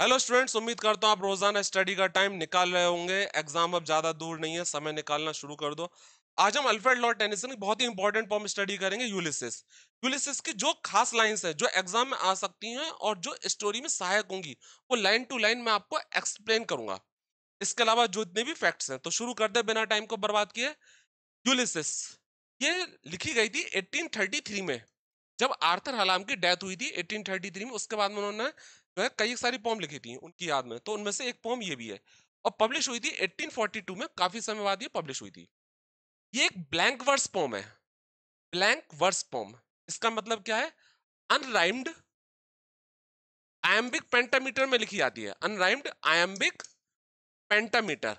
hello students उम्मीद करता हूँ आप रोजाना स्टडी का टाइम निकाल रहे होंगे एग्जाम अब ज्यादा दूर नहीं है समय निकालना शुरू कर दो आज हम अल्फ्रेड लॉर्ड टेनिसन की बहुत ही इंपॉर्टेंट फॉर्म स्टडी करेंगे यूलिसिस यूलिसिस की जो खास लाइंस है जो एग्जाम में आ सकती हैं और जो स्टोरी में सहायक होंगी वो लाइन टू लाइन मैं आपको एक्सप्लेन करूंगा इसके अलावा जितने भी फैक्ट्स हैं तो शुरू कर दे बिना टाइम को बर्बाद किए यूलिसिस ये लिखी गई थी एट्टीन में जब आर्थर हलाम की डेथ हुई थी 1833 में उसके बाद में उन्होंने जो है कई सारी पोम लिखी थी उनकी याद में तो उनमें से एक पोम ये भी है और पब्लिश हुई थी 1842 में काफी समय बाद ये पब्लिश हुई थी ये एक ब्लैंक वर्स पोम है ब्लैंक वर्स पोम इसका मतलब क्या है अनराइम्ड आयम्बिक पेंटामीटर में लिखी जाती है अनराइम्ड आयम्बिक पेंटामीटर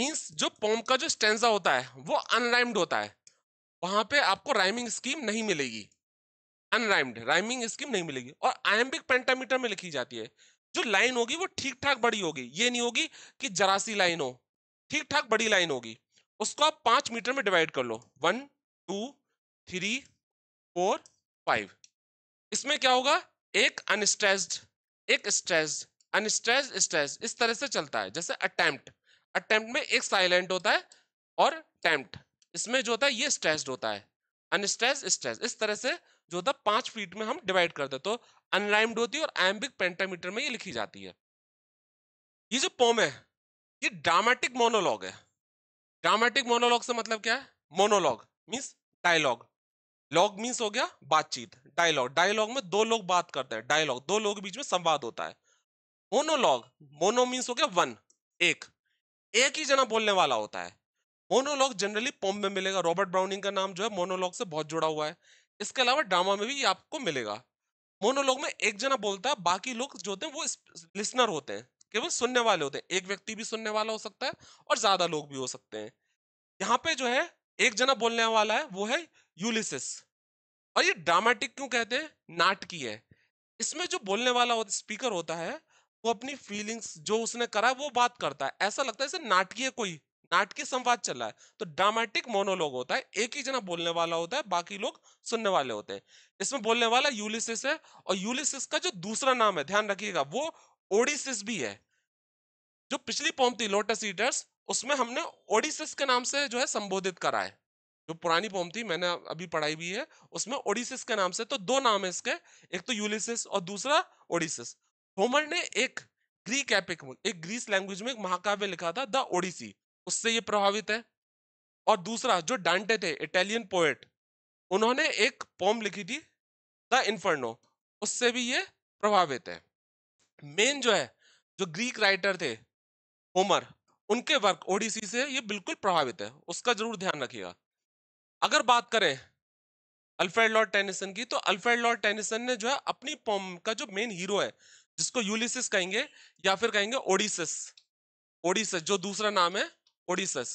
मीन्स जो पोम का जो स्टेंजा होता है वो अनराइम्ड होता है वहां पे आपको राइमिंग स्कीम नहीं मिलेगी अनराइम्ड राइमिंग स्कीम नहीं मिलेगी और आयम्बिक पेंटामीटर में लिखी जाती है जो लाइन होगी वो ठीक ठाक बड़ी होगी ये नहीं होगी कि जरासी लाइन हो ठीक ठाक बड़ी लाइन होगी उसको आप पांच मीटर में डिवाइड कर लो one two three four five इसमें क्या होगा एक अनस्ट्रेस्ड एक स्ट्रेस्ड अनस्ट्रेस स्ट्रेस इस तरह से चलता है जैसे अटेम्प्ट अटेम्प्ट में एक साइलेंट होता है और टेम्प्ट इसमें जो होता है ये स्ट्रेस्ड होता है अनस्ट्रेस स्ट्रेस इस तरह से जो होता है पांच फीट में हम डिवाइड कर देते तो अनलाइम्ड होती है और एम्बिक पेंटामीटर में ये लिखी जाती है ये जो पोम है ये ड्रामेटिक मोनोलॉग है ड्रामेटिक मोनोलॉग से मतलब क्या है monologue means dialogue log means हो गया बातचीत डायलॉग डायलॉग में दो लोग बात करते हैं डायलॉग दो लोग के बीच में संवाद होता है मोनोलॉग मोनो मीन्स हो गया वन एक एक ही जना बोलने वाला होता है मोनोलॉग जनरली पोम में मिलेगा रॉबर्ट ब्राउनिंग का नाम जो है मोनोलॉग से बहुत जुड़ा हुआ है इसके अलावा ड्रामा में भी आपको मिलेगा मोनोलॉग में एक जना बोलता है बाकी लोग जो होते हैं वो लिसनर होते हैं केवल सुनने वाले होते हैं एक व्यक्ति भी सुनने वाला हो सकता है और ज्यादा लोग भी हो सकते हैं यहाँ पे जो है एक जना बोलने वाला है वो है यूलिसिस और ये ड्रामेटिक क्यों कहते हैं नाटकी है इसमें जो बोलने वाला हो, स्पीकर होता है वो अपनी फीलिंग्स जो उसने करा वो बात करता है ऐसा लगता है जैसे नाटकीय कोई नाटकीय संवाद चल रहा है तो ड्रामेटिक मोनोलॉग होता है एक ही जना बोलने वाला होता है बाकी लोग सुनने वाले होते हैं इसमें बोलने वाला यूलिसिस है और यूलिसिस का जो दूसरा नाम है ध्यान रखिएगा वो ओडिसिस भी है जो पिछली पोम थी लोटस ईटर्स उसमें हमने ओडिसिस के नाम से जो है संबोधित करा है जो पुरानी पोम थी मैंने अभी पढ़ाई भी है उसमें ओडिसिस के नाम से तो दो नाम है इसके एक तो यूलिसिस और दूसरा ओडिसिस होमर ने एक ग्रीक एपिक एक ग्रीस लैंग्वेज में एक महाकाव्य लिखा था द ओडिसी उससे ये प्रभावित है और दूसरा जो डांटे थे इटालियन पोएट उन्होंने एक पोम लिखी थी द इन्फर्नो उससे भी ये प्रभावित है मेन जो है जो ग्रीक राइटर थे होमर उनके वर्क ओडिसी से ये बिल्कुल प्रभावित है उसका जरूर ध्यान रखिएगा अगर बात करें अल्फ्रेड लॉर्ड टेनिसन की तो अल्फ्रेड लॉर्ड टेनिसन ने जो है अपनी पॉम का जो मेन हीरो है जिसको यूलिसिस कहेंगे या फिर कहेंगे ओडिसिस ओडिसिस जो दूसरा नाम है ओडिसस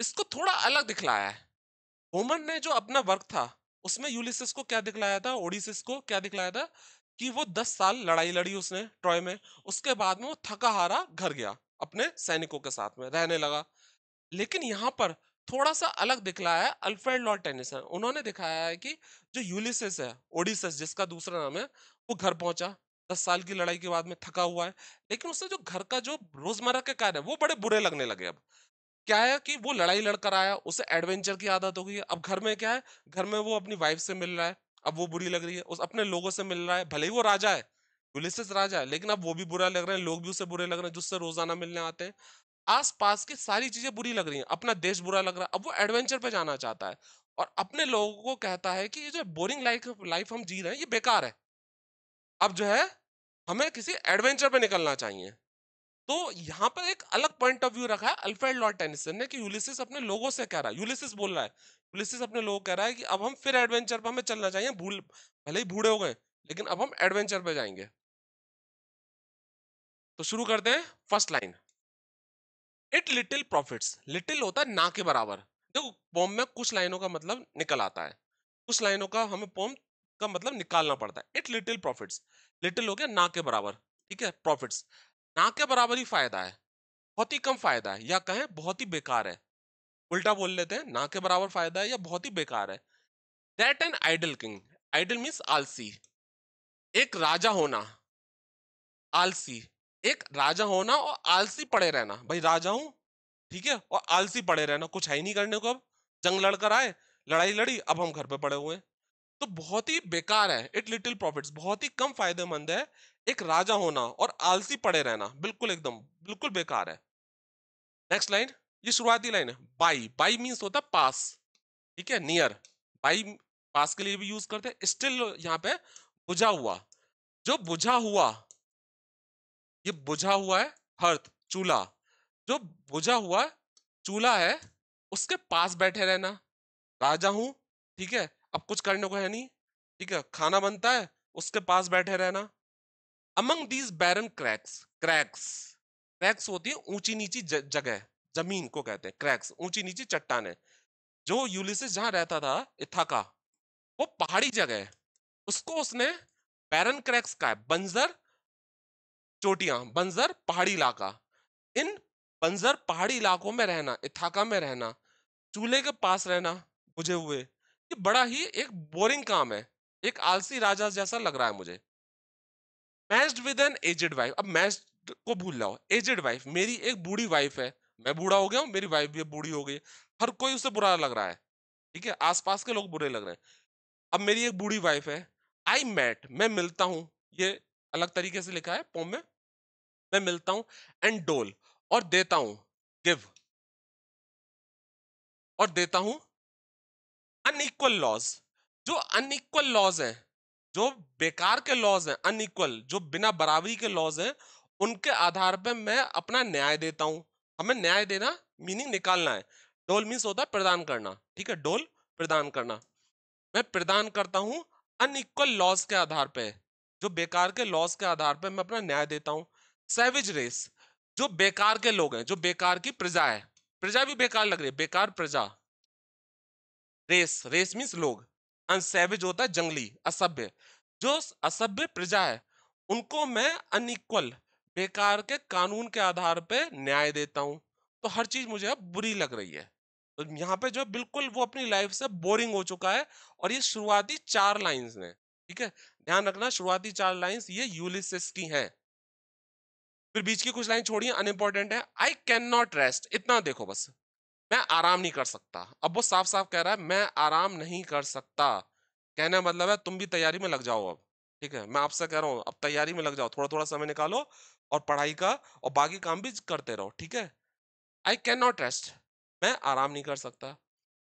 इसको थोड़ा अलग दिखलाया है होमन ने जो अपना वर्क था उसमें यूलिसिस को क्या दिखलाया था ओडिसिस को क्या दिखलाया था कि वो दस साल लड़ाई लड़ी उसने ट्रॉय में उसके बाद में वो थका हारा घर गया अपने सैनिकों के साथ में रहने लगा लेकिन यहाँ पर थोड़ा सा अलग दिखलाया है अल्फ्रेड लॉर्ड टेनिसन उन्होंने दिखाया है कि जो यूलिसिस है ओडिसस जिसका दूसरा नाम है वो घर पहुंचा दस साल की लड़ाई के बाद में थका हुआ है लेकिन उससे जो घर का जो रोजमर्रा के कार्य है वो बड़े बुरे लगने लगे अब क्या है कि वो लड़ाई लड़कर आया उसे एडवेंचर की आदत हो गई है अब घर में क्या है घर में वो अपनी वाइफ से मिल रहा है अब वो बुरी लग रही है उस अपने लोगों से मिल रहा है भले ही वो राजा है यूलिसिस राजा है लेकिन अब वो भी बुरा लग रहे हैं लोग भी उससे बुरे लग रहे हैं जिससे रोजाना मिलने आते हैं आसपास की सारी चीजें बुरी लग रही हैं अपना देश बुरा लग रहा है अब वो एडवेंचर पे जाना चाहता है और अपने लोगों को कहता है कि ये जो बोरिंग लाइफ लाइफ हम जी रहे हैं ये बेकार है अब जो है हमें किसी एडवेंचर पे निकलना चाहिए तो यहाँ पर एक अलग पॉइंट ऑफ व्यू रखा है अल्फ्रेड लॉर्ड टेनिसन ने कि यूलिसिस अपने लोगों से कह रहा है यूलिसिस बोल रहा है यूलिसिस अपने लोगों कह रहा है कि अब हम फिर एडवेंचर पर हमें चलना चाहिए भूल भले ही भूढ़े हो गए लेकिन अब हम एडवेंचर पर जाएंगे तो शुरू करते हैं first line it little profit little होता है ना के बराबर देखो पोम में कुछ लाइनों का मतलब निकल आता है कुछ लाइनों का हमें पोम का मतलब निकालना पड़ता है इट लिटिल प्रॉफिट लिटिल हो गया ना के बराबर ठीक है प्रॉफिट्स ना के बराबर ही फायदा है बहुत ही कम फायदा है या कहें बहुत ही बेकार है उल्टा बोल लेते हैं ना के बराबर फायदा है या बहुत ही बेकार है that an idle king idle means आलसी एक राजा होना आलसी एक राजा होना और आलसी पड़े रहना भाई राजा हूं ठीक है और आलसी पड़े रहना कुछ है ही नहीं करने को अब जंग लड़कर आए लड़ाई लड़ी अब हम घर पे पड़े हुए हैं तो बहुत ही बेकार है इट लिटिल प्रॉफिट्स बहुत ही कम फायदेमंद है एक राजा होना और आलसी पड़े रहना बिल्कुल एकदम बिल्कुल बेकार है नेक्स्ट लाइन ये शुरुआती लाइन है बाई बाई मीन्स होता है पास ठीक है नियर बाई पास के लिए भी यूज करते हैं स्टिल यहाँ पे बुझा हुआ जो बुझा हुआ ये बुझा हुआ है हर्थ चूल्हा जो बुझा हुआ चूल्हा है उसके पास बैठे रहना राजा हूं ठीक है अब कुछ करने को है नहीं ठीक है खाना बनता है उसके पास बैठे रहना among these barren crags crags crags होती है ऊंची नीची जगह जमीन को कहते हैं क्रैक्स ऊंची नीची चट्टाने जो यूलिसिस जहां रहता था इथाका वो पहाड़ी जगह है उसको उसने बैरन क्रैक्स का है बंजर चोटियां बंजर पहाड़ी इलाका इन बंजर पहाड़ी इलाकों में रहना इथाका में रहना चूल्हे के पास रहना बुझे हुए ये बड़ा ही एक बोरिंग काम है एक आलसी राजा जैसा लग रहा है मुझे matched with an aged wife अब मैच्ड को भूल रहा एजेड वाइफ मेरी एक बूढ़ी वाइफ है मैं बूढ़ा हो गया हूँ मेरी वाइफ भी बूढ़ी हो गई हर कोई उसे बुरा लग रहा है ठीक है आसपास के लोग बुरे लग रहे हैं अब मेरी एक बूढ़ी वाइफ है आई मैट मैं मिलता हूँ ये अलग तरीके से लिखा है पोम में मैं मिलता हूँ एंड डोल और देता हूँ गिव और देता हूँ अनइक्वल लॉज जो अनइक्वल लॉज है जो बेकार के लॉज हैं अनइक्वल जो बिना बराबरी के लॉज हैं उनके आधार पर मैं अपना न्याय देता हूं हमें न्याय देना मीनिंग निकालना है डोल मीन्स होता है प्रदान करना ठीक है डोल प्रदान करना मैं प्रदान करता हूं अनइक्वल लॉज के आधार पर जो बेकार के लॉज के आधार पर मैं अपना न्याय देता हूं सैविज रेस जो बेकार के लोग हैं जो बेकार की प्रजा है प्रजा भी बेकार लग रही है बेकार प्रजा रेस रेस मीन्स लोग अनसेविज होता है जंगली असभ्य जो असभ्य प्रजा है उनको मैं अनइक्वल बेकार के कानून के आधार पे न्याय देता हूँ तो हर चीज मुझे अब बुरी लग रही है तो यहाँ पे जो बिल्कुल वो अपनी लाइफ से बोरिंग हो चुका है और ये शुरुआती चार लाइंस ने ठीक है ध्यान रखना शुरुआती चार लाइंस ये यूलिसिस की हैं फिर बीच की कुछ लाइन छोड़िए अनइम्पोर्टेंट है आई कैन नॉट रेस्ट इतना देखो बस मैं आराम नहीं कर सकता अब वो साफ साफ कह रहा है मैं आराम नहीं कर सकता कहने का मतलब है तुम भी तैयारी में लग जाओ अब ठीक है मैं आपसे कह रहा हूँ अब तैयारी में लग जाओ थोड़ा थोड़ा समय निकालो और पढ़ाई का और बाकी काम भी करते रहो ठीक है आई कैन नॉट रेस्ट मैं आराम नहीं कर सकता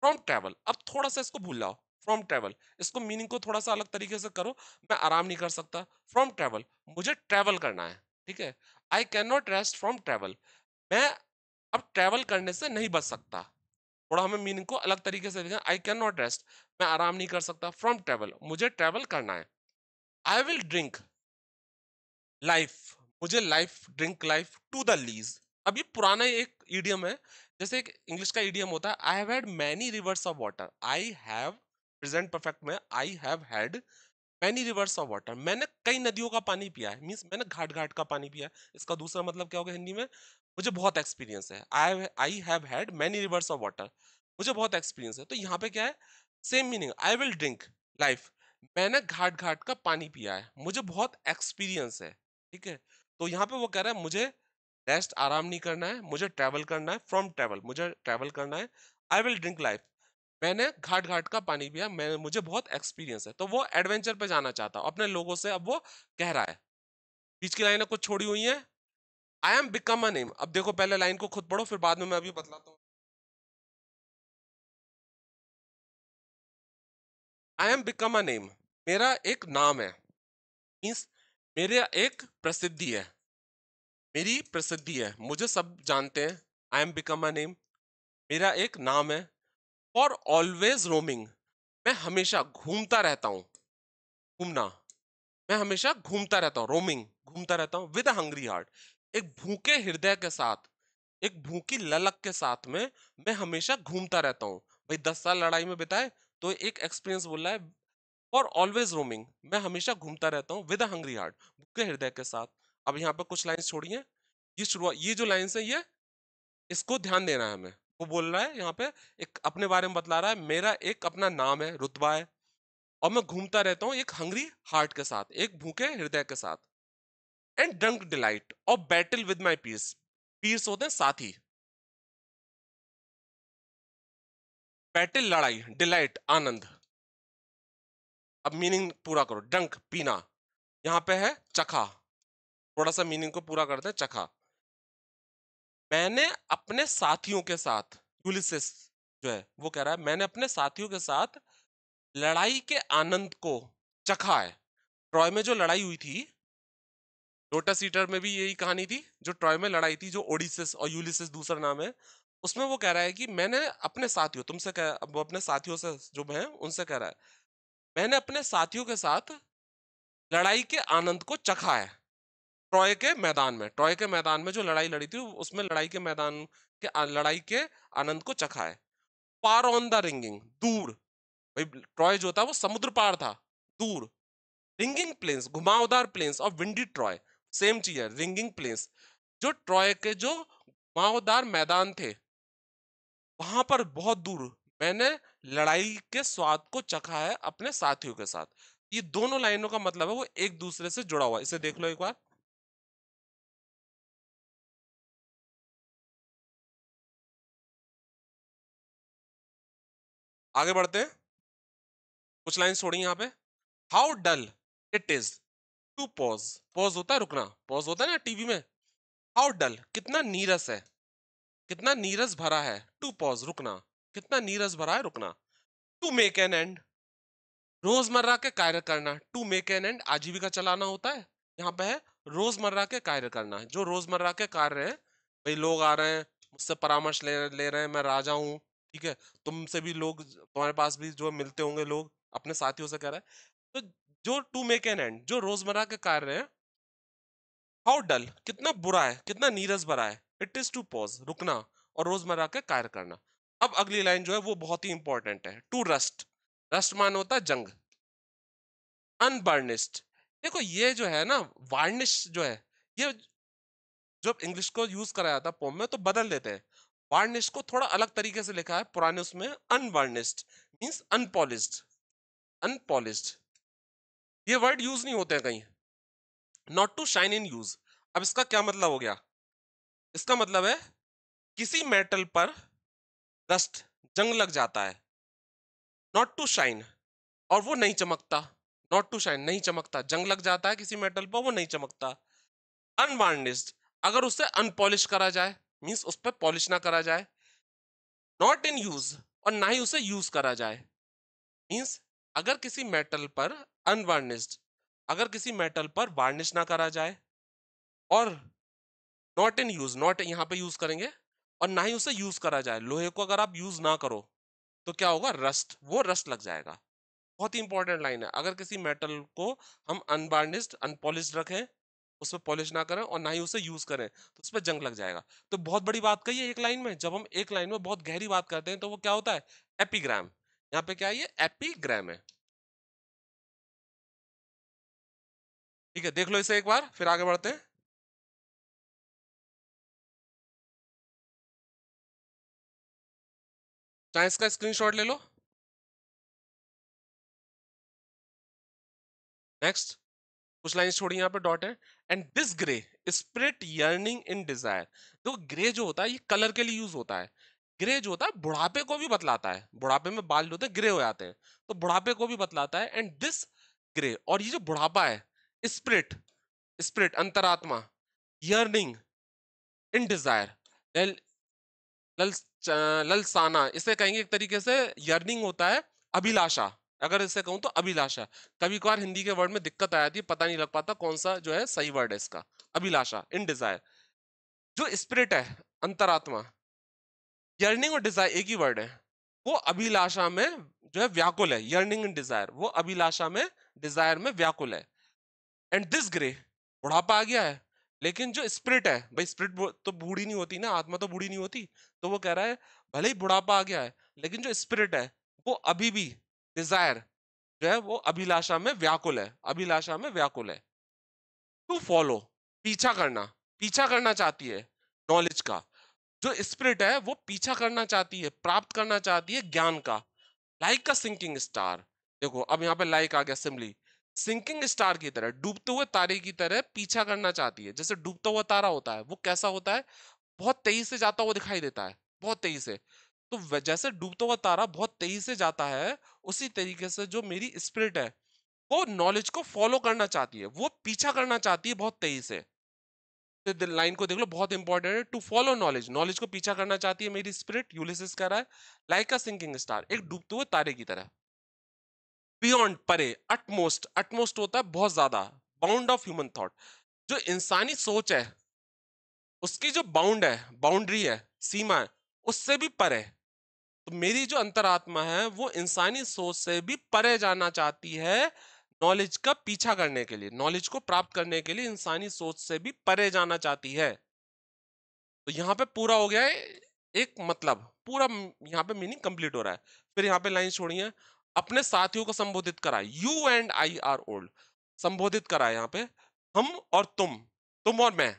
फ्रॉम ट्रैवल अब थोड़ा सा इसको भूल जाओ फ्रॉम ट्रैवल इसको मीनिंग को थोड़ा सा अलग तरीके से करो मैं आराम नहीं कर सकता फ्रॉम ट्रैवल मुझे ट्रैवल करना है ठीक है I can not rest from travel मैं अब ट्रैवल करने से नहीं बच सकता थोड़ा हमें मीनिंग को अलग तरीके से देखें आई कैन नॉट रेस्ट मैं आराम नहीं कर सकता फ्रॉम ट्रैवल मुझे ट्रैवल करना है आई विल ड्रिंक लाइफ मुझे life drink life to the lees अब ये पुराना एक ईडियम है जैसे एक इंग्लिश का ईडियम होता है I have had many rivers of water I have present perfect में I have had many rivers of water मैंने कई नदियों का पानी पिया है मीन्स मैंने घाट घाट का पानी पिया है इसका दूसरा मतलब क्या होगा हिंदी में मुझे बहुत एक्सपीरियंस है I I have had many rivers of water मुझे बहुत एक्सपीरियंस है तो यहाँ पे क्या है same meaning I will drink life मैंने घाट घाट का पानी पिया है मुझे बहुत एक्सपीरियंस है ठीक है तो यहाँ पे वो कह रहा है मुझे रेस्ट आराम नहीं करना है मुझे ट्रैवल करना है फ्रॉम ट्रैवल मुझे ट्रैवल करना है आई विल ड्रिंक लाइफ मैंने घाट घाट का पानी पिया मैं मुझे बहुत एक्सपीरियंस है तो वो एडवेंचर पे जाना चाहता हूँ अपने लोगों से अब वो कह रहा है बीच की लाइनें कुछ छोड़ी हुई हैं I am become a name अब देखो पहले लाइन को खुद पढ़ो फिर बाद में मैं अभी बतलाता हूँ I am become a name मेरा एक नाम है मीन्स मेरा एक प्रसिद्धि है मेरी प्रसिद्धि है मुझे सब जानते हैं I am become a name मेरा एक नाम है फॉर ऑलवेज रोमिंग मैं हमेशा घूमता रहता हूँ घूमना मैं हमेशा घूमता रहता हूँ रोमिंग घूमता रहता हूँ विद हंग्री हार्ट एक भूखे हृदय के साथ एक भूखी ललक के साथ में मैं हमेशा घूमता रहता हूँ भाई दस साल लड़ाई में बिताए तो एक एक्सपीरियंस बोल रहा है फॉर ऑलवेज रोमिंग मैं हमेशा घूमता रहता हूँ विद हंग्री हार्ट भूखे हृदय के साथ अब यहाँ पर कुछ लाइन्स छोड़िए ये शुरुआत ये जो लाइन्स है ये इसको ध्यान देना है हमें वो बोल रहा है यहाँ पे एक अपने बारे में बतला रहा है मेरा एक अपना नाम है रुतबा है और मैं घूमता रहता हूँ एक हंग्री हार्ट के साथ एक भूखे हृदय के साथ एंड ड्रंक डिलाइट और battle with my peace peace होते हैं साथी बैटल लड़ाई डिलाइट आनंद अब मीनिंग पूरा करो ड्रंक पीना यहाँ पे है चखा थोड़ा सा मीनिंग को पूरा करते हैं चखा मैंने अपने साथियों के साथ यूलिसिस जो है वो कह रहा है मैंने अपने साथियों के साथ लड़ाई के आनंद को चखा है ट्रॉय में जो लड़ाई हुई थी लोटस सीटर में भी यही कहानी थी जो ट्रॉय में लड़ाई थी जो ओडिसिस और यूलिसिस दूसरा नाम है उसमें वो कह रहा है कि मैंने अपने साथियों तुमसे कह वो अपने साथियों से जो है उनसे कह रहा है मैंने अपने साथियों के साथ लड़ाई के आनंद को चखा है ट्रॉय के मैदान में ट्रॉय के मैदान में जो लड़ाई लड़ी थी उसमें लड़ाई के मैदान के लड़ाई के आनंद को चखा है पार ऑन द रिंगिंग दूर भाई ट्रॉय जो था वो समुद्र पार था दूर रिंगिंग प्लेन्स घुमावदार प्लेन्स और विंडी ट्रॉय सेम चीज है रिंगिंग प्लेन्स जो ट्रॉय के जो घुमावदार मैदान थे वहां पर बहुत दूर मैंने लड़ाई के स्वाद को चखा है अपने साथियों के साथ ये दोनों लाइनों का मतलब है वो एक दूसरे से जुड़ा हुआ इसे देख लो एक बार आगे बढ़ते हैं कुछ लाइन छोड़ी यहाँ पे how dull it is to pause pause होता है रुकना पॉज होता है ना टीवी में हाउ डल कितना नीरस है कितना नीरस भरा है टू पॉज रुकना कितना नीरस भरा है रुकना टू मेक एन एंड रोजमर्रा के कार्य करना टू मेक एन एंड आजीविका चलाना होता है यहाँ पे है रोजमर्रा के कार्य करना जो रोजमर्रा के कार्य है भाई लोग आ रहे हैं मुझसे परामर्श ले ले रहे हैं मैं राजा हूँ ठीक है तुमसे भी लोग तुम्हारे पास भी जो मिलते होंगे लोग अपने साथियों से कह रहे हैं तो जो टू मेक एन एंड जो रोजमर्रा के कार्य हैं हाउ डल कितना बुरा है कितना नीरस भरा है इट इज टू पॉज रुकना और रोजमर्रा के कार्य करना अब अगली लाइन जो है वो बहुत ही इंपॉर्टेंट है टू रस्ट रस्ट मान होता है जंग अनबर्निस्ड देखो ये जो है ना वार्निश जो है ये जब इंग्लिश को यूज कराया था पोम में तो बदल देते हैं वार्निश को थोड़ा अलग तरीके से लिखा है पुराने उसमें अनवार्निश्ड मीन्स अनपॉलिश्ड अनपॉलिश्ड ये वर्ड यूज नहीं होते हैं कहीं not to shine in use अब इसका क्या मतलब हो गया इसका मतलब है किसी मेटल पर डस्ट जंग लग जाता है नॉट टू शाइन और वो नहीं चमकता नॉट टू शाइन नहीं चमकता जंग लग जाता है किसी मेटल पर वो नहीं चमकता अनवार्निश्ड अगर उसे अनपॉलिश करा जाए मीन्स उस पर पॉलिश ना करा जाए नॉट इन यूज और ना ही उसे यूज करा जाए मीन्स अगर किसी मेटल पर अनवार्निश्ड अगर किसी मेटल पर वार्निश ना करा जाए और नॉट इन यूज नॉट यहाँ पे यूज करेंगे और ना ही उसे यूज करा जाए लोहे को अगर आप यूज ना करो तो क्या होगा रस्ट वो रस्ट लग जाएगा बहुत ही इंपॉर्टेंट लाइन है अगर किसी मेटल को हम अनवार्निश्ड अनपॉलिश रखें पर पॉलिश ना करें और ना ही उसे यूज करें तो उस पर जंग लग जाएगा तो बहुत बड़ी बात कही है एक लाइन में जब हम एक लाइन में बहुत गहरी बात करते हैं तो वो क्या होता है एपीग्राम यहाँ पे क्या है ये एपीग्राम है ठीक है देख लो इसे एक बार फिर आगे बढ़ते हैं चाहे इसका स्क्रीनशॉट ले लो नेक्स्ट कुछ लाइन छोड़ी यहाँ पे डॉट है and this grey spirit yearning in desire देखो ग्रे जो होता है ये कलर के लिए यूज होता है ग्रे जो होता है बुढ़ापे को भी बतलाता है बुढ़ापे में बाल जो होते हैं ग्रे हो जाते हैं तो बुढ़ापे को भी बतलाता है एंड दिस ग्रे और ये जो बुढ़ापा है स्प्रिट स्प्रिट अंतरात्मा यर्निंग इन डिजायर ललसाना इसे कहेंगे एक तरीके से यर्निंग होता है अभिलाषा अगर इसे कहूं तो अभिलाषा कभी कभार हिंदी के वर्ड में दिक्कत आ जाती है पता नहीं लग पाता कौन सा जो है सही वर्ड है इसका अभिलाषा इन डिजायर जो स्पिरिट है अंतरात्मा यर्निंग और डिजायर एक ही वर्ड है वो अभिलाषा में जो है व्याकुल है यर्निंग इन डिजायर वो अभिलाषा में डिजायर में व्याकुल है एंड दिस ग्रे बुढ़ापा आ गया है लेकिन जो स्प्रिट है भाई स्प्रिट तो बूढ़ी नहीं होती ना आत्मा तो बूढ़ी नहीं होती तो वो कह रहा है भले ही बुढ़ापा आ गया है लेकिन जो स्पिरिट है वो अभी भी डिजायर जो है वो अभिलाषा में व्याकुल है अभिलाषा में व्याकुल है टू फॉलो पीछा करना पीछा करना चाहती है नॉलेज का जो स्पिरिट है वो पीछा करना चाहती है प्राप्त करना चाहती है ज्ञान का लाइक का सिंकिंग स्टार देखो अब यहाँ पे लाइक आ गया सिमली सिंकिंग स्टार की तरह डूबते हुए तारे की तरह पीछा करना चाहती है जैसे डूबता हुआ तारा होता है वो कैसा होता है बहुत तेजी से जाता हुआ दिखाई देता है बहुत तेजी से तो जैसे डूबता हुआ तारा बहुत तेजी से जाता है उसी तरीके से जो मेरी स्पिरिट है वो नॉलेज को फॉलो करना चाहती है वो पीछा करना चाहती है बहुत तेजी से तो लाइन को देख लो बहुत इंपॉर्टेंट है टू फॉलो नॉलेज नॉलेज को पीछा करना चाहती है मेरी स्पिरिट यूलिसिस कर रहा है लाइक अ सिंकिंग स्टार एक डूबते हुए तारे की तरह बियॉन्ड परे अटमोस्ट अटमोस्ट होता है बहुत ज्यादा बाउंड ऑफ ह्यूमन थॉट जो इंसानी सोच है उसकी जो बाउंड है बाउंड्री है सीमा है उससे भी परे तो मेरी जो अंतरात्मा है वो इंसानी सोच से भी परे जाना चाहती है नॉलेज का पीछा करने के लिए नॉलेज को प्राप्त करने के लिए इंसानी सोच से भी परे जाना चाहती है तो यहाँ पे पूरा हो गया है एक मतलब पूरा यहाँ पे मीनिंग कंप्लीट हो रहा है फिर यहाँ पे लाइन छोड़ी है अपने साथियों को संबोधित करा you and I are old संबोधित करा यहाँ पे हम और तुम तुम और मैं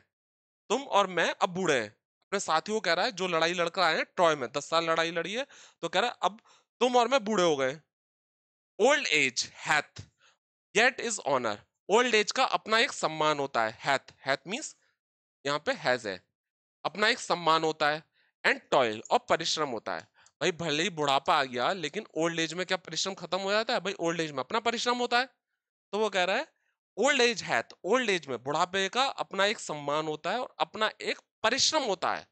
तुम और मैं अब बूढ़े हैं अपने साथियों कह रहा है जो लड़ाई लड़कर आए हैं ट्रॉय में दस साल लड़ाई लड़ी है तो कह रहा है अब तुम और मैं बूढ़े हो गए old age hath get is honour old age का अपना एक सम्मान होता है हैथ हैथ मीन्स यहाँ पे हैज है अपना एक सम्मान होता है एंड टॉयल और परिश्रम होता है भाई भले ही बुढ़ापा आ गया लेकिन ओल्ड एज में क्या परिश्रम खत्म हो जाता है भाई ओल्ड एज में अपना परिश्रम होता है तो वो कह रहा है old age hath old age में बुढ़ापे का अपना एक सम्मान होता है और अपना एक परिश्रम होता है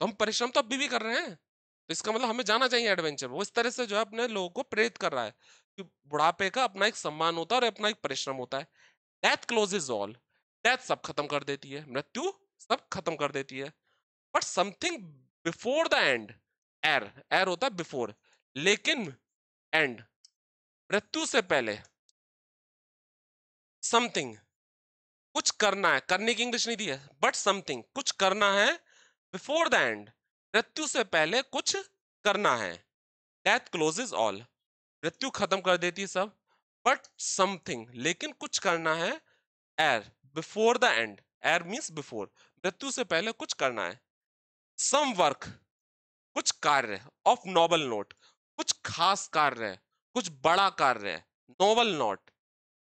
तो हम परिश्रम तो अभी भी कर रहे हैं तो इसका मतलब हमें जाना चाहिए एडवेंचर वो इस तरह से जो है अपने लोगों को प्रेरित कर रहा है कि बुढ़ापे का अपना एक सम्मान होता है और अपना एक परिश्रम होता है death close is all death सब खत्म कर देती है मृत्यु सब खत्म कर देती है but something before the end ere ere होता है बिफोर लेकिन एंड मृत्यु से पहले समथिंग कुछ करना है करने की इंग्लिश नहीं दी है बट समथिंग कुछ करना है बिफोर द एंड मृत्यु से पहले कुछ करना है डेथ क्लोजेज ऑल मृत्यु खत्म कर देती है सब बट समथिंग लेकिन कुछ करना है ere before the end ere means before मृत्यु से पहले कुछ करना है सम वर्क कुछ कार्य ऑफ नोबल नोट कुछ खास कार्य कुछ बड़ा कार्य नोबल नोट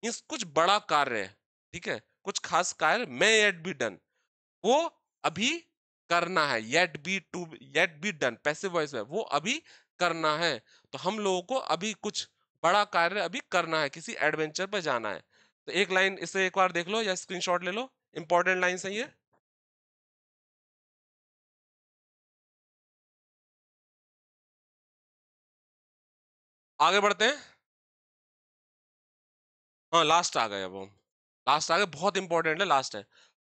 मीन्स कुछ बड़ा कार्य ठीक है कुछ खास कार्य मे येट बी डन वो अभी करना है yet be to yet be done passive voice में वो अभी करना है तो हम लोगों को अभी कुछ बड़ा कार्य अभी करना है किसी एडवेंचर पर जाना है तो एक लाइन इसे एक बार देख लो या स्क्रीनशॉट ले लो इंपॉर्टेंट लाइन है ये आगे बढ़ते हैं हाँ लास्ट आ गए अब हम लास्ट आगे बहुत इंपॉर्टेंट है लास्ट है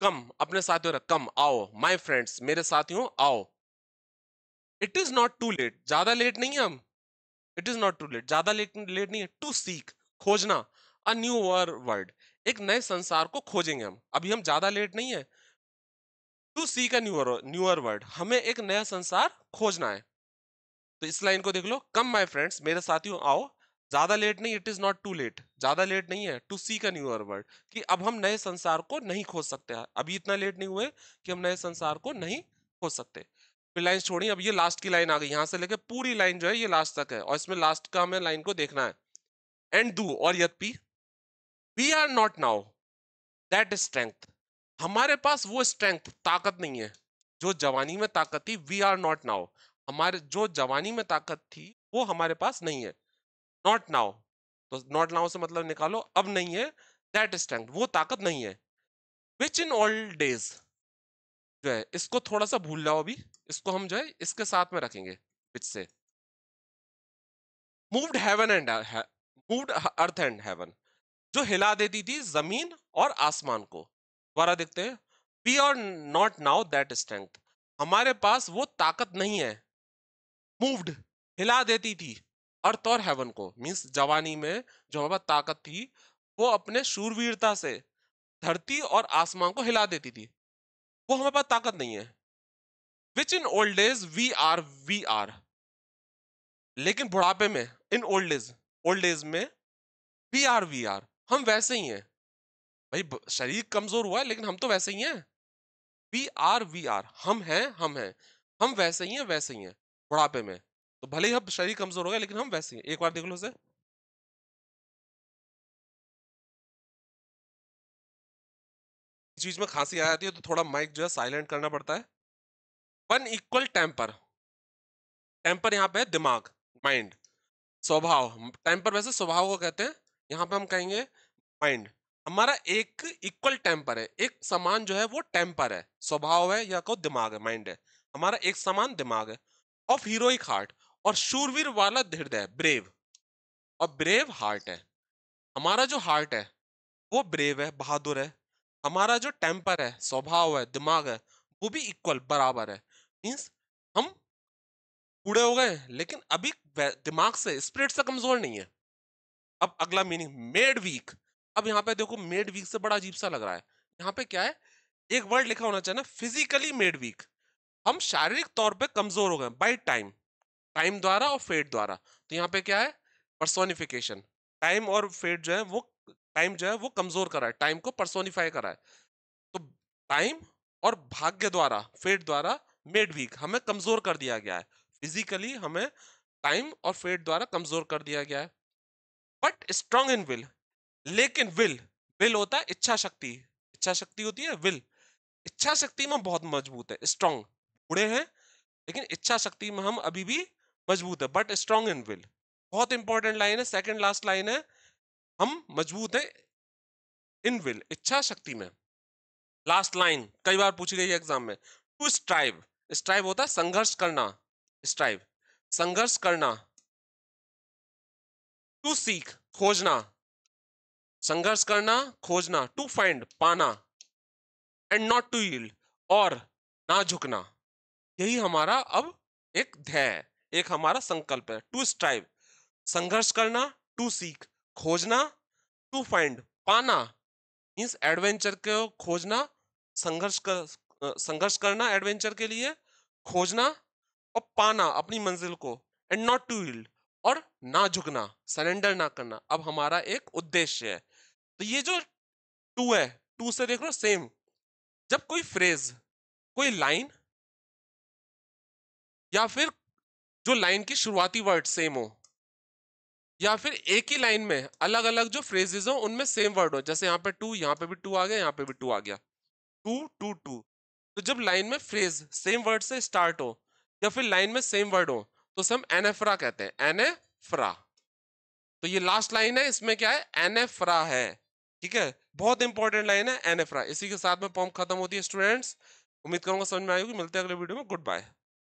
कम अपने साथियों कम आओ माई फ्रेंड्स मेरे साथियों आओ it is not too late ज्यादा लेट नहीं है हम it is not too late ज्यादा लेट लेट नहीं है टू सीक खोजना अ न्यू वर वर्ल्ड एक नए संसार को खोजेंगे हम अभी हम ज्यादा लेट नहीं है to seek a newer newer world हमें एक नया संसार खोजना है तो इस लाइन को देख लो कम माई फ्रेंड्स मेरे साथियों आओ ज्यादा लेट नहीं it is not too late ज्यादा लेट नहीं है टू सी का न्यू वर्ल्ड कि अब हम नए संसार को नहीं खोज सकते अभी इतना लेट नहीं हुए कि हम नए संसार को नहीं खोज सकते फिर लाइन छोड़ी अब ये लास्ट की लाइन आ गई यहाँ से लेकर पूरी लाइन जो है ये लास्ट तक है और इसमें लास्ट का हमें लाइन को देखना है एंड दू और पी we are not now that strength हमारे पास वो स्ट्रेंथ ताकत नहीं है जो जवानी में ताकत थी वी आर नॉट नाउ हमारे जो जवानी में ताकत थी वो हमारे पास नहीं है नॉट नाउ तो नॉट नाउ से मतलब निकालो अब नहीं है दैट स्ट्रेंथ वो ताकत नहीं है विच इन ऑल डेज जो है इसको थोड़ा सा भूल जाओ अभी इसको हम जो है इसके साथ में रखेंगे विच से moved heaven and moved earth and heaven जो हिला देती थी जमीन और आसमान को दोबारा देखते हैं we are not now that strength हमारे पास वो ताकत नहीं है मूव्ड हिला देती थी अर्थ और हेवन को मीन्स जवानी में जो हमारे ताकत थी वो अपने शूरवीरता से धरती और आसमान को हिला देती थी वो हमारे पास ताकत नहीं है which in old age we are we are लेकिन बुढ़ापे में in old age old age में वी आर वी आर हम वैसे ही हैं भाई शरीर कमजोर हुआ है लेकिन हम तो वैसे ही हैं वी आर वी आर हम हैं हम हैं हम वैसे ही हैं वैसे ही हैं बुढ़ापे में तो भले ही अब शरीर कमजोर हो गया लेकिन हम वैसे ही एक बार देख लो उसे चीज में खांसी आ जाती है तो थोड़ा माइक जो है साइलेंट करना पड़ता है वन इक्वल टेम्पर टेम्पर यहाँ पे है दिमाग माइंड स्वभाव टेम्पर वैसे स्वभाव को कहते हैं यहाँ पे हम कहेंगे माइंड हमारा एक इक्वल टेम्पर है एक समान जो है वो टेम्पर है स्वभाव है या को दिमाग है माइंड है हमारा एक समान दिमाग है ऑफ हीरोइक हार्ट और शूरवीर वाला हृदय ब्रेव और ब्रेव हार्ट है हमारा जो हार्ट है वो ब्रेव है बहादुर है हमारा जो टेम्पर है स्वभाव है दिमाग है वो भी इक्वल बराबर है मीन्स हम बूढ़े हो गए लेकिन अभी दिमाग से स्पिरिट से कमजोर नहीं है अब अगला मीनिंग मेड वीक अब यहाँ पे देखो मेड वीक से बड़ा अजीब सा लग रहा है यहाँ पे क्या है एक वर्ड लिखा होना चाहिए ना फिजिकली मेड वीक हम शारीरिक तौर पे कमजोर हो गए बाई टाइम टाइम द्वारा और फेट द्वारा तो यहाँ पे क्या है परसोनिफिकेशन टाइम और फेट जो है वो टाइम जो है वो कमजोर करा है टाइम को परसोनिफाई करा है तो टाइम और भाग्य द्वारा फेट द्वारा मेड वीक हमें कमजोर कर दिया गया है फिजिकली हमें टाइम और फेट द्वारा कमजोर कर दिया गया है बट स्ट्रॉन्ग इन विल लेकिन विल विल होता है इच्छा शक्ति इच्छा शक्ति होती है विल इच्छा शक्ति में बहुत मजबूत है स्ट्रांग बुढ़े हैं लेकिन इच्छा शक्ति में हम अभी भी मजबूत है बट स्ट्रॉन्ग इन विल बहुत इंपॉर्टेंट लाइन है सेकेंड लास्ट लाइन है हम मजबूत हैं इन विल इच्छा शक्ति में लास्ट लाइन कई बार पूछी गई एग्जाम में टू स्ट्राइव स्ट्राइव होता है संघर्ष करना स्ट्राइव संघर्ष करना टू सीख खोजना संघर्ष करना खोजना टू फाइंड पाना एंड नॉट टू यील्ड और ना झुकना यही हमारा अब एक ध्येय है एक हमारा संकल्प है टू स्ट्राइव संघर्ष करना टू सीख खोजना टू फाइंड पाना मीन्स एडवेंचर को खोजना संघर्ष कर संघर्ष करना एडवेंचर के लिए खोजना और पाना अपनी मंजिल को एंड नॉट टू हिल्ड और ना झुकना सरेंडर ना करना अब हमारा एक उद्देश्य है तो ये जो टू है टू से देख लो सेम जब कोई फ्रेज कोई लाइन या फिर जो लाइन की शुरुआती वर्ड सेम हो या फिर एक ही लाइन में अलग अलग जो फ्रेजेज हो उनमें सेम वर्ड हो जैसे यहाँ पे टू यहाँ पे भी टू आ गया यहाँ पे भी टू आ गया टू टू टू तो जब लाइन में फ्रेज सेम वर्ड से स्टार्ट हो या फिर लाइन में सेम वर्ड हो तो उसे हम एनेफ्रा कहते हैं एनेफ्रा तो ये लास्ट लाइन है इसमें क्या है एनेफ्रा है ठीक है बहुत इंपॉर्टेंट लाइन है एनेफ्रा इसी के साथ में पॉम्प खत्म होती है स्टूडेंट्स उम्मीद करूंगा समझ में आएगी मिलते हैं अगले वीडियो में गुड बाय